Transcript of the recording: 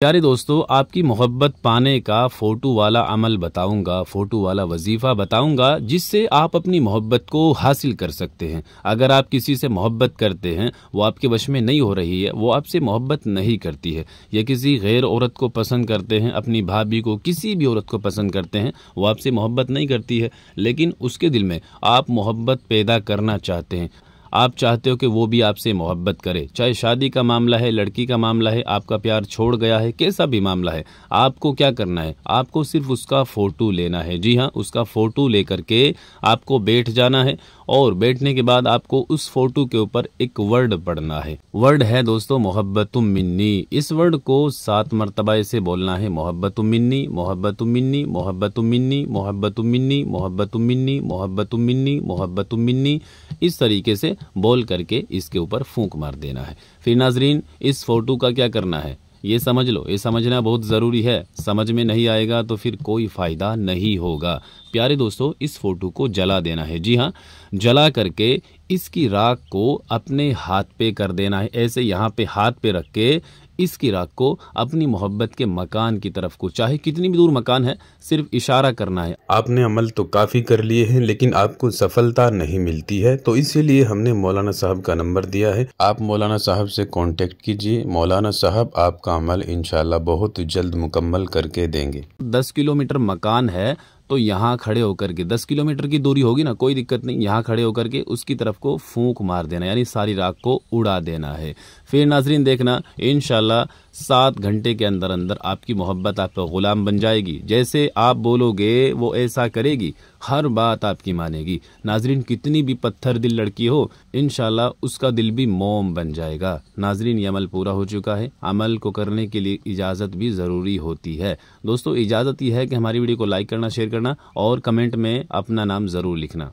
प्यारे दोस्तों आपकी मोहब्बत पाने का फोटो वाला अमल बताऊंगा फोटो वाला वजीफ़ा बताऊंगा जिससे आप अपनी मोहब्बत को हासिल कर सकते हैं अगर आप किसी से मोहब्बत करते हैं वो आपके वश में नहीं हो रही है वो आपसे मोहब्बत नहीं करती है या किसी गैर औरत को पसंद करते हैं अपनी भाभी को किसी भी औरत को पसंद करते हैं वो आपसे मोहब्बत नहीं करती है लेकिन उसके दिल में आप मोहब्बत पैदा करना चाहते हैं आप चाहते हो कि वो भी आपसे मोहब्बत करे चाहे शादी का मामला है लड़की का मामला है आपका प्यार छोड़ गया है कैसा भी मामला है आपको क्या करना है आपको सिर्फ उसका फ़ोटो लेना है जी हाँ उसका फ़ोटो लेकर के आपको बैठ जाना है और बैठने के बाद आपको उस फ़ोटो के ऊपर एक वर्ड पढ़ना है वर्ड है दोस्तों मोहब्बत मिन्नी इस वर्ड को सात मरतबा से बोलना है मोहब्बत मिन्नी मोहब्बत मिन्नी मोहब्बत मिन्नी मोहब्बत मिन्नी मोहब्बत मिन्नी मोहब्बत मिन्नी मोहब्बत मिन्नी इस तरीके से बोल करके इसके ऊपर फूंक मार देना है फिर नाजरीन इस फ़ोटो का क्या करना है ये समझ लो ये समझना बहुत ज़रूरी है समझ में नहीं आएगा तो फिर कोई फ़ायदा नहीं होगा प्यारे दोस्तों इस फ़ोटो को जला देना है जी हाँ जला करके इसकी राख को अपने हाथ पे कर देना है ऐसे यहाँ पे हाथ पे रख के इस राख को अपनी मोहब्बत के मकान की तरफ को चाहे कितनी भी दूर मकान है सिर्फ इशारा करना है आपने अमल तो काफ़ी कर लिए हैं लेकिन आपको सफलता नहीं मिलती है तो इसीलिए हमने मौलाना साहब का नंबर दिया है आप मौलाना साहब से कॉन्टेक्ट कीजिए मौलाना साहब आपका अमल इनशाला बहुत जल्द मुकम्मल करके देंगे दस किलोमीटर मकान है तो यहाँ खड़े होकर के दस किलोमीटर की दूरी होगी ना कोई दिक्कत नहीं यहाँ खड़े होकर के उसकी तरफ को फूंक मार देना यानी सारी राख को उड़ा देना है फिर नाजरीन देखना इन सात घंटे के अंदर अंदर आपकी मोहब्बत आपका ग़ुलाम बन जाएगी जैसे आप बोलोगे वो ऐसा करेगी हर बात आपकी मानेगी नाजरीन कितनी भी पत्थर दिल लड़की हो इन उसका दिल भी मोम बन जाएगा नाजरीन ये अमल पूरा हो चुका है अमल को करने के लिए इजाज़त भी ज़रूरी होती है दोस्तों इजाज़त यह है कि हमारी वीडियो को लाइक करना शेयर करना करना और कमेंट में अपना नाम ज़रूर लिखना